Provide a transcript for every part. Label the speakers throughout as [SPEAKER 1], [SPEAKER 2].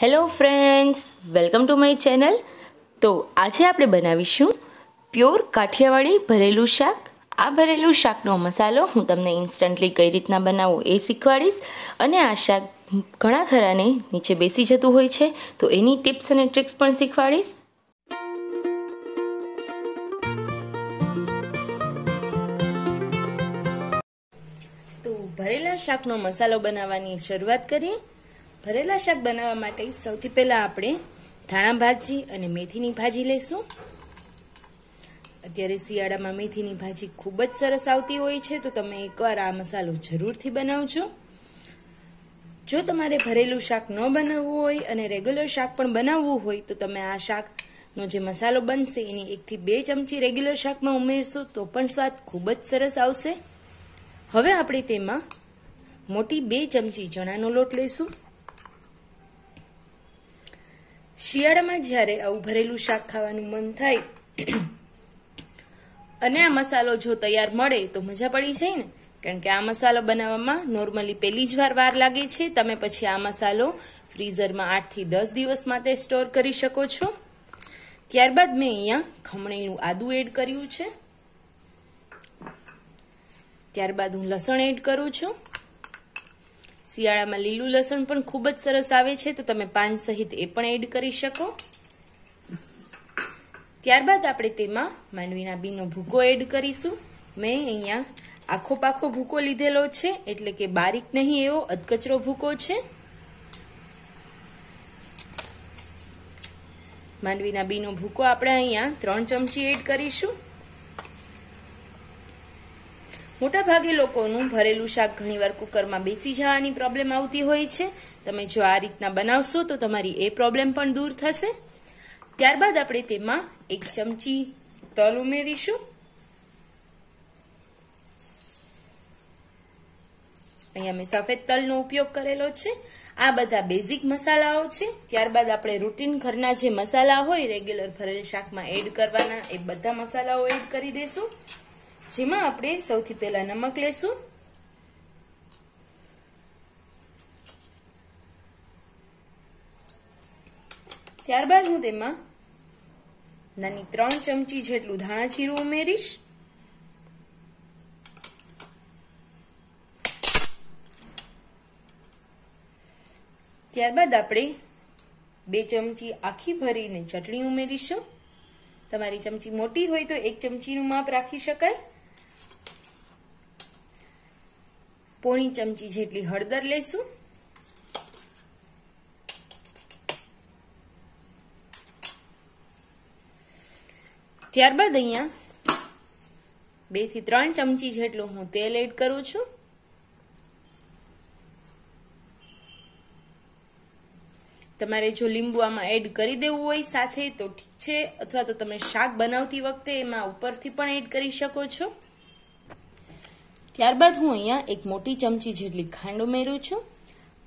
[SPEAKER 1] hello friends welcome to my channel તો આજે આપણે બનાવીશું પ્યોર કાઠિયાવાડી ભરેલું શાક આ ભરેલું શાકનો મસાલો હું તમને ઇન્સ્ટન્ટલી કઈ રીતના બનાવો એ શીખવાડીશ અને આ શાક ઘણા ખરાને નીચે બેસી જતું હોય છે તો એની ટિપ્સ અને ટ્રિક્સ પણ શીખવાડીશ તો ભરેલા શાકનો મસાલો બનાવવાની શરૂઆત કરીએ ભરેલા શાક બનાવવા માટે સૌથી પહેલાં આપણે ધાણા ભાજી અને મેથીની ભાજી લઈશું અત્યારે શિયાળામાં મેથીની ભાજી ખૂબ જ સરસ આવતી હોય છે તો તમે એકવાર આ મસાલો જરૂરથી બનાવજો જો તમારે ભરેલું શાક ન બનાવવું હોય અને રેગ્યુલર શાક પણ બનાવવું હોય તો તમે આ શાકનો જે મસાલો બનશે એની એકથી બે ચમચી રેગ્યુલર શાકમાં ઉમેરશો તો પણ સ્વાદ ખૂબ જ સરસ આવશે હવે આપણે તેમાં મોટી બે ચમચી ચણાનો લોટ લઈશું શિયાળામાં જ્યારે આવું ભરેલું શાક ખાવાનું મન થાય અને આ મસાલો જો તૈયાર મળે તો મજા પડી જાય ને કારણ કે આ મસાલો બનાવવામાં નોર્મલી પહેલી જ વાર વાર લાગે છે તમે પછી આ મસાલો ફ્રીઝરમાં આઠથી દસ દિવસ માટે સ્ટોર કરી શકો છો ત્યારબાદ મેં અહીંયા ખમણીનું આદું એડ કર્યું છે ત્યારબાદ હું લસણ એડ કરું છું શિયાળામાં લીલું લસણ પણ ખૂબ જ સરસ આવે છે તો તમે પાન સહિત એ પણ એડ કરી શકો ત્યારબાદ આપણે તેમાં માંડવીના બીનો ભૂકો એડ કરીશું મેં અહીંયા આખો પાખો ભૂકો લીધેલો છે એટલે કે બારીક નહીં એવો અધકચરો ભૂકો છે માંડવીના બીનો ભૂકો આપણે અહીંયા ત્રણ ચમચી એડ કરીશું મોટાભાગે લોકોનું ભરેલું શાક ઘણીવાર કુકરમાં બેસી જવાની પ્રોબ્લેમ આવતી હોય છે તમે જો આ રીતના બનાવશો તો તમારી એ પ્રોબ્લેમ પણ દૂર થશે ત્યારબાદ આપણે તેમાં એક ચમચી તલ ઉમેરીશું અહીંયા મેં સફેદ તલનો ઉપયોગ કરેલો છે આ બધા બેઝિક મસાલાઓ છે ત્યારબાદ આપણે રૂટીન ઘરના જે મસાલા હોય રેગ્યુલર ભરેલ શાકમાં એડ કરવાના એ બધા મસાલાઓ એડ કરી દઈશું જેમાં આપણે સૌથી પહેલા નમક લેશું ત્યારબાદ હું તેમાં નાની ત્રણ ચમચી જેટલું ધાણા ઉમેરીશ ત્યારબાદ આપણે બે ચમચી આખી ભરીને ચટણી ઉમેરીશું તમારી ચમચી મોટી હોય તો એક ચમચીનું માપ રાખી શકાય પોણી ચમચી જેટલી હળદર લેશું ત્યારબાદ અહીંયા બે થી ત્રણ ચમચી જેટલું હું તેલ એડ કરું છું તમારે જો લીંબુ આમાં એડ કરી દેવું હોય સાથે તો ઠીક છે અથવા તો તમે શાક બનાવતી વખતે એમાં ઉપરથી પણ એડ કરી શકો છો ત્યારબાદ હું અહીંયા એક મોટી ચમચી જેટલી ખાંડ ઉમેરું છું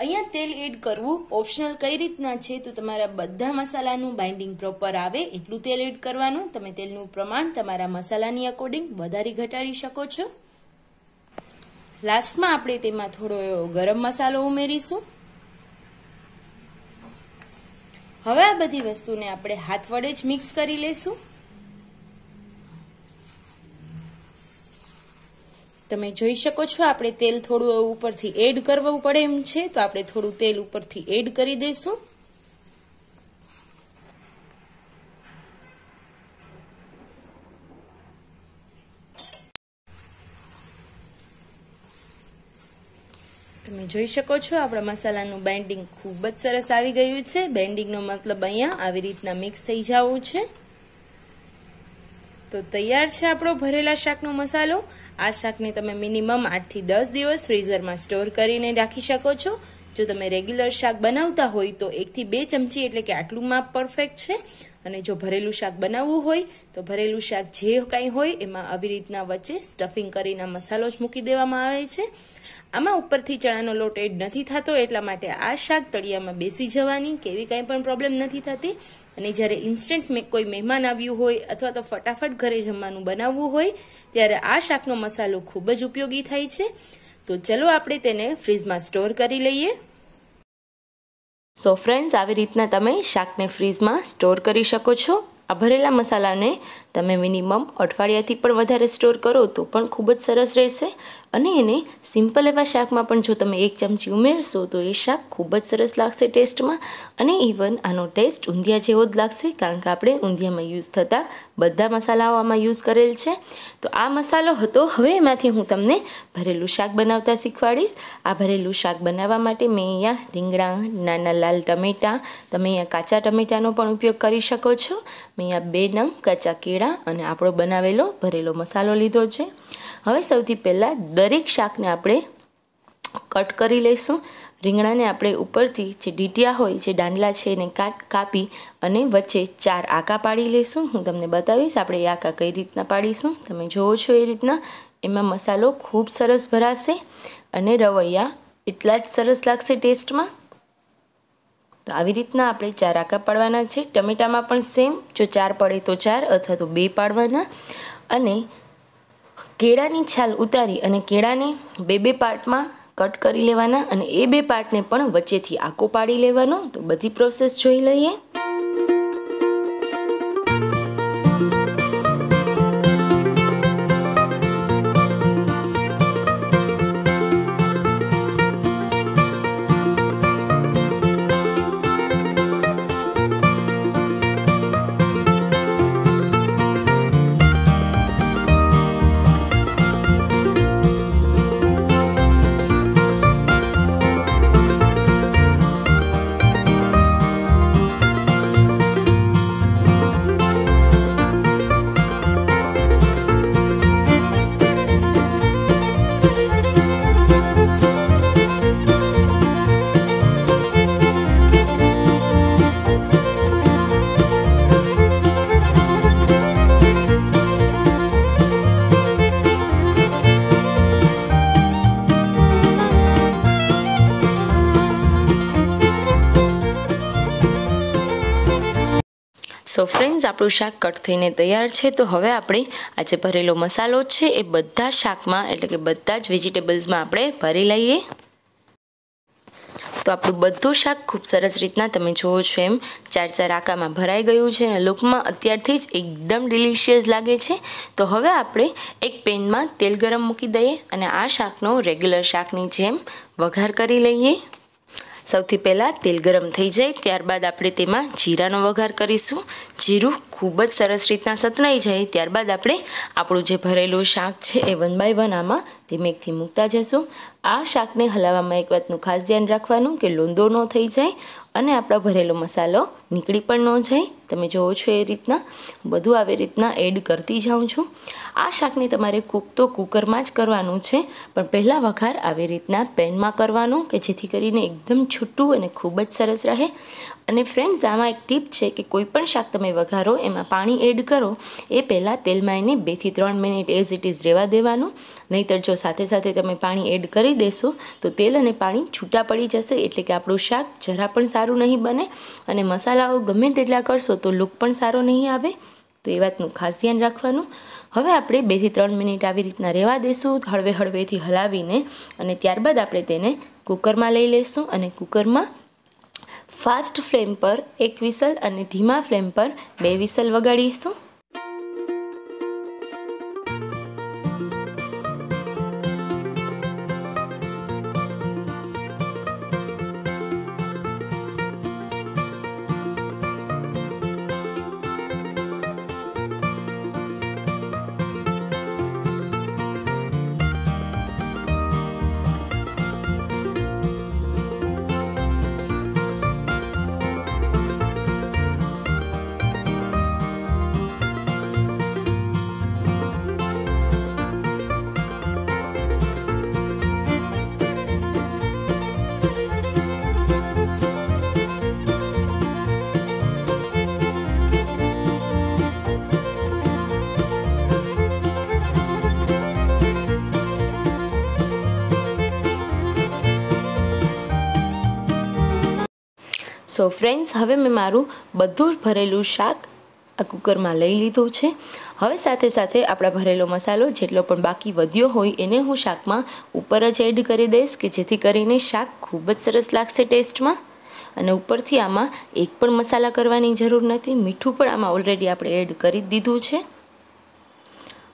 [SPEAKER 1] અહીંયા તેલ એડ કરવું ઓપ્શનલ કઈ રીતના છે તો તમારા બધા મસાલાનું બાઇન્ડિંગ પ્રોપર આવે એટલું તેલ એડ કરવાનું તમે તેલનું પ્રમાણ તમારા મસાલાની અકોર્ડિંગ વધારી ઘટાડી શકો છો લાસ્ટમાં આપણે તેમાં થોડો એવો ગરમ મસાલો ઉમેરીશું હવે આ બધી વસ્તુને આપણે હાથ વડે જ મિક્સ કરી લઈશું તમે જોઈ શકો છો આપણે તેલ થોડું ઉપરથી એડ કરવું પડે એમ છે તો આપણે થોડું તેલ ઉપરથી એડ કરી દઈશું તમે જોઈ શકો છો આપણા મસાલાનું બેન્ડિંગ ખૂબ જ સરસ આવી ગયું છે બેન્ડિંગનો મતલબ અહીંયા આવી રીતના મિક્સ થઈ જવું છે તો તૈયાર છે આપણો ભરેલા શાકનો મસાલો આ શાકને તમે મિનિમમ આઠથી દસ દિવસ ફ્રીઝરમાં સ્ટોર કરીને રાખી શકો છો જો તમે રેગ્યુલર શાક બનાવતા હોય તો એકથી બે ચમચી એટલે કે આટલું માપ પરફેક્ટ છે અને જો ભરેલું શાક બનાવવું હોય તો ભરેલું શાક જે કાંઈ હોય એમાં આવી રીતના વચ્ચે સ્ટફિંગ કરીને મસાલો જ મૂકી દેવામાં આવે છે આમાં ઉપરથી ચણાનો લોટ એડ નથી થતો એટલા માટે આ શાક તળિયામાં બેસી જવાની કેવી કાંઈ પણ પ્રોબ્લેમ નથી થતી અને જ્યારે ઇન્સ્ટન્ટ કોઈ મહેમાન આવ્યું હોય અથવા તો ફટાફટ ઘરે જમવાનું બનાવવું હોય ત્યારે આ શાકનો મસાલો ખૂબ જ ઉપયોગી થાય છે તો ચલો આપણે તેને ફ્રીજમાં સ્ટોર કરી લઈએ સો ફ્રેન્ડ્સ આવી રીતના તમે શાકને ફ્રીજમાં સ્ટોર કરી શકો છો આ ભરેલા મસાલાને તમે મિનિમમ અઠવાડિયાથી પણ વધારે સ્ટોર કરો તો પણ ખૂબ જ સરસ રહેશે અને એને સિમ્પલ એવા શાકમાં પણ જો તમે એક ચમચી ઉમેરશો તો એ શાક ખૂબ જ સરસ લાગશે ટેસ્ટમાં અને ઇવન આનો ટેસ્ટ ઊંધિયા જેવો જ લાગશે કારણ કે આપણે ઊંધિયામાં યુઝ થતા બધા મસાલાઓ આમાં યુઝ કરેલ છે તો આ મસાલો હતો હવે એમાંથી હું તમને ભરેલું શાક બનાવતા શીખવાડીશ આ ભરેલું શાક બનાવવા માટે મેં અહીંયા રીંગણા નાના લાલ ટમેટાં તમે અહીંયા કાચા ટમેટાનો પણ ઉપયોગ કરી શકો છો મેં અહીંયા બે નંગ કાચા કેળા અને આપણો બનાવેલો ભરેલો મસાલો લીધો છે હવે સૌથી પહેલાં દરેક શાકને આપણે કટ કરી લઈશું રીંગણાને આપણે ઉપરથી જે ડીટિયા હોય જે ડાંડલા છે એને કાટ કાપી અને વચ્ચે ચાર આકા પાડી લઈશું હું તમને બતાવીશ આપણે એ આકા કઈ રીતના પાડીશું તમે જુઓ છો એ રીતના એમાં મસાલો ખૂબ સરસ ભરાશે અને રવૈયા એટલા જ સરસ લાગશે ટેસ્ટમાં તો આવી રીતના આપણે ચાર આકા પાડવાના છે ટમેટામાં પણ સેમ જો ચાર પડે તો ચાર અથવા તો બે પાડવાના અને કેળાની છાલ ઉતારી અને કેળાને બે બે પાર્ટમાં કટ કરી લેવાના અને એ બે પાર્ટને પણ વચ્ચેથી આકો પાડી લેવાનો તો બધી પ્રોસેસ જોઈ લઈએ સો ફ્રેન્ડ્સ આપણું શાક કટ થઈને તૈયાર છે તો હવે આપણે આ જે ભરેલો મસાલો છે એ બધા શાકમાં એટલે કે બધા જ વેજીટેબલ્સમાં આપણે ભરી લઈએ તો આપણું બધું શાક ખૂબ સરસ રીતના તમે જુઓ છો એમ ચાર ચાર આકામાં ભરાઈ ગયું છે અને લુકમાં અત્યારથી જ એકદમ ડિલિશિયસ લાગે છે તો હવે આપણે એક પેનમાં તેલ ગરમ મૂકી દઈએ અને આ શાકનો રેગ્યુલર શાકની જેમ વઘાર કરી લઈએ સૌથી પહેલાં તેલ ગરમ થઈ જાય ત્યારબાદ આપણે તેમાં જીરાનો વઘાર કરીશું જીરું ખૂબ જ સરસ રીતના સતનાઈ જાય ત્યારબાદ આપણે આપણું જે ભરેલું શાક છે એ વન બાય વન આમાં ધીમેકથી મૂકતા જશું આ શાકને હલાવવામાં એક વાતનું ખાસ ધ્યાન રાખવાનું કે લોંદો ન થઈ જાય અને આપણો ભરેલો મસાલો નીકળી પણ ન જાય તમે જુઓ છો એ રીતના બધું આવી રીતના એડ કરતી જાઉં છું આ શાકને તમારે કૂક તો કુકરમાં જ કરવાનું છે પણ પહેલાં વઘાર આવી રીતના પેનમાં કરવાનો કે જેથી કરીને એકદમ છૂટું અને ખૂબ જ સરસ રહે અને ફ્રેન્ડ્સ આમાં એક ટીપ છે કે કોઈપણ શાક તમે વઘારો એમાં પાણી એડ કરો એ પહેલાં તેલમાં એને બેથી ત્રણ મિનિટ એઝ ઇટ ઇઝ રહેવા દેવાનું નહીંતર જો સાથે સાથે તમે પાણી એડ કરી દેશો તો તેલ અને પાણી છૂટા પડી જશે એટલે કે આપણું શાક જરા પણ સારું નહીં બને અને મસાલાઓ ગમે તેટલા કરશો તો લુક પણ સારો નહીં આવે તો એ વાતનું ખાસ ધ્યાન રાખવાનું હવે આપણે બેથી ત્રણ મિનિટ આવી રીતના રહેવા દઈશું હળવે હળવેથી હલાવીને અને ત્યારબાદ આપણે તેને કુકરમાં લઈ લઈશું અને કુકરમાં ફાસ્ટ ફ્લેમ પર એક વિસલ અને ધીમા ફ્લેમ પર બે વિસલ વગાડીશું સો ફ્રેન્ડ્સ હવે મેં મારું બધું જ ભરેલું શાક આ કુકરમાં લઈ લીધું છે હવે સાથે સાથે આપણા ભરેલો મસાલો જેટલો પણ બાકી વધ્યો હોય એને હું શાકમાં ઉપર જ એડ કરી દઈશ કે જેથી કરીને શાક ખૂબ જ સરસ લાગશે ટેસ્ટમાં અને ઉપરથી આમાં એક પણ મસાલા કરવાની જરૂર નથી મીઠું પણ આમાં ઓલરેડી આપણે એડ કરી દીધું છે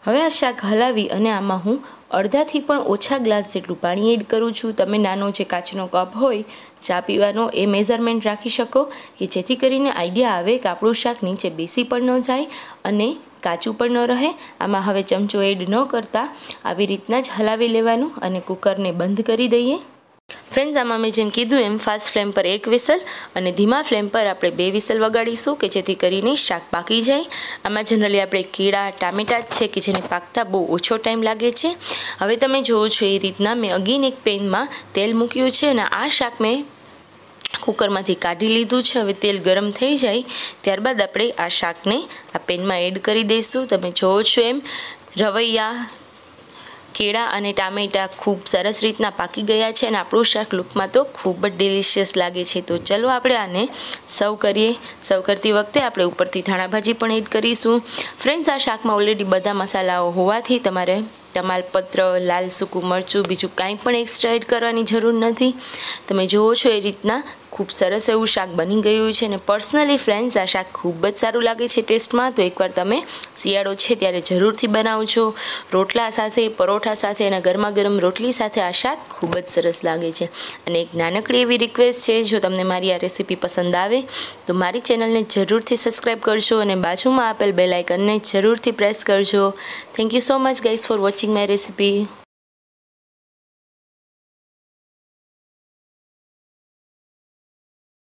[SPEAKER 1] હવે આ શાક હલાવી અને આમાં હું અડધાથી પણ ઓછા ગ્લાસ જેટલું પાણી એડ કરું છું તમે નાનો જે કાચનો કપ હોય ચા પીવાનો એ મેઝરમેન્ટ રાખી શકો કે જેથી કરીને આઈડિયા આવે કે આપણું શાક નીચે બેસી પણ ન જાય અને કાચું પણ ન રહે આમાં હવે ચમચો એડ ન કરતા આવી રીતના જ હલાવી લેવાનું અને કુકરને બંધ કરી દઈએ ફ્રેન્ડ્સ આમાં મેં જેમ કીધું એમ ફાસ્ટ ફ્લેમ પર એક વિસલ અને ધીમા ફ્લેમ પર આપણે બે વિસલ વગાડીશું કે જેથી કરીને શાક પાકી જાય આમાં જનરલી આપણે કીડા ટામેટા જ છે કે જેને પાકતા બહુ ઓછો ટાઈમ લાગે છે હવે તમે જોવો છો એ રીતના મેં અગીન એક પેનમાં તેલ મૂક્યું છે અને આ શાક મેં કુકરમાંથી કાઢી લીધું છે હવે તેલ ગરમ થઈ જાય ત્યારબાદ આપણે આ શાકને આ પેનમાં એડ કરી દઈશું તમે જોવો છો એમ રવૈયા કેળા અને ટામેટાં ખૂબ સરસ રીતના પાકી ગયા છે અને આપણું શાક લૂકમાં તો ખૂબ જ ડિલિશિયસ લાગે છે તો ચલો આપણે આને સર્વ કરીએ સર્વ કરતી વખતે આપણે ઉપરથી ધાણાભાજી પણ એડ કરીશું ફ્રેન્ડ્સ આ શાકમાં ઓલરેડી બધા મસાલાઓ હોવાથી તમારે તમાલપત્ર લાલ સૂકું મરચું બીજું કાંઈ પણ એક્સ્ટ્રા એડ કરવાની જરૂર નથી તમે જુઓ છો એ રીતના ખૂબ સરસ એવું શાક બની ગયું છે અને પર્સનલી ફ્રેન્ડ્સ આ શાક ખૂબ જ સારું લાગે છે ટેસ્ટમાં તો એકવાર તમે શિયાળો છે ત્યારે જરૂરથી બનાવજો રોટલા સાથે પરોઠા સાથે અને ગરમા ગરમ રોટલી સાથે આ શાક ખૂબ જ સરસ લાગે છે અને એક નાનકડી એવી રિક્વેસ્ટ છે જો તમને મારી આ રેસીપી પસંદ આવે તો મારી ચેનલને જરૂરથી સબસ્ક્રાઈબ કરજો અને બાજુમાં આપેલ બેલાઇકનને જરૂરથી પ્રેસ કરજો thank you so much guys for watching my recipe